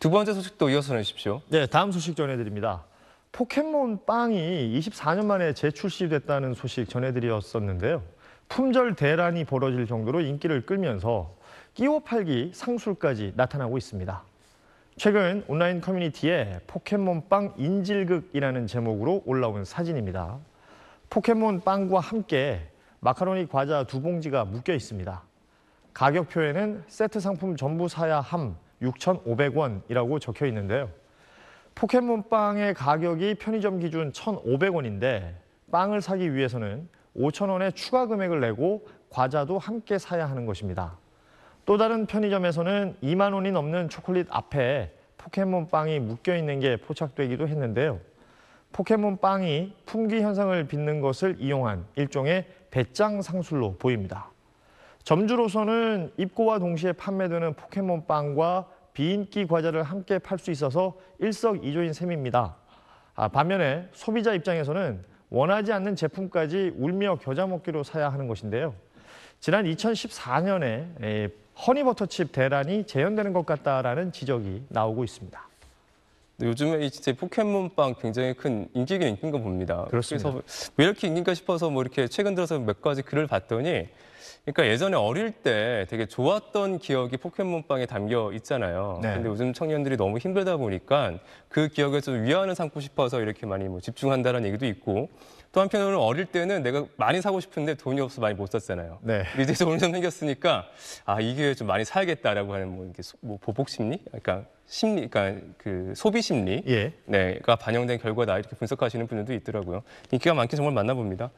두 번째 소식도 이어서 내십시오 네, 다음 소식 전해드립니다. 포켓몬 빵이 24년 만에 재출시됐다는 소식 전해드렸었는데요. 품절 대란이 벌어질 정도로 인기를 끌면서 끼워 팔기 상술까지 나타나고 있습니다. 최근 온라인 커뮤니티에 포켓몬 빵 인질극이라는 제목으로 올라온 사진입니다. 포켓몬 빵과 함께 마카로니 과자 두 봉지가 묶여 있습니다. 가격표에는 세트 상품 전부 사야 함, 6,500원이라고 적혀 있는데요. 포켓몬빵의 가격이 편의점 기준 1,500원인데 빵을 사기 위해서는 5,000원의 추가 금액을 내고 과자도 함께 사야 하는 것입니다. 또 다른 편의점에서는 2만 원이 넘는 초콜릿 앞에 포켓몬빵이 묶여 있는 게 포착되기도 했는데요. 포켓몬빵이 품귀 현상을 빚는 것을 이용한 일종의 배짱 상술로 보입니다. 점주로서는 입고와 동시에 판매되는 포켓몬빵과 비인기 과자를 함께 팔 수 있어서 일석이조인 셈입니다. 아, 반면에 소비자 입장에서는 원하지 않는 제품까지 울며 겨자 먹기로 사야 하는 것인데요. 지난 2014년에 허니버터칩 대란이 재현되는 것 같다라는 지적이 나오고 있니다 네, 요즘에 진짜 포켓몬빵 굉장히 큰 인기가 인기인가 봅니다. 그렇습니다. 그래서 왜 이렇게 인기인가 싶어서 뭐 이렇게 최근 들어서 몇 가지 글을 봤더니 그러니까 예전에 어릴 때 되게 좋았던 기억이 포켓몬빵에 담겨 있잖아요. 네. 근데 요즘 청년들이 너무 힘들다 보니까 그 기억에서 위안을 삼고 싶어서 이렇게 많이 뭐 집중한다는 얘기도 있고 또 한편으로는 어릴 때는 내가 많이 사고 싶은데 돈이 없어 많이 못 샀잖아요. 네. 이제 돈이 좀 생겼으니까 아, 이 기회에 좀 많이 사야겠다라고 하는 뭐 이렇게 뭐 보복 심리? 그러니까 심리, 그러니까 그 소비 심리, 예. 네,가 반영된 결과다 이렇게 분석하시는 분들도 있더라고요. 인기가 많게 정말 만나봅니다.